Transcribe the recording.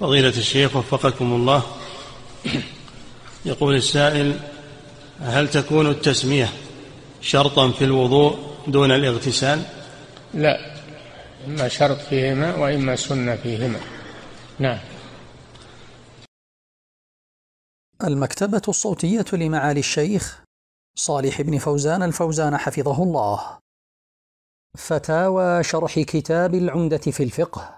فضيلة الشيخ وفقكم الله يقول السائل هل تكون التسمية شرطا في الوضوء دون الاغتسال لا إما شرط فيهما وإما سنة فيهما نعم المكتبة الصوتية لمعالي الشيخ صالح بن فوزان الفوزان حفظه الله فتاوى شرح كتاب العمدة في الفقه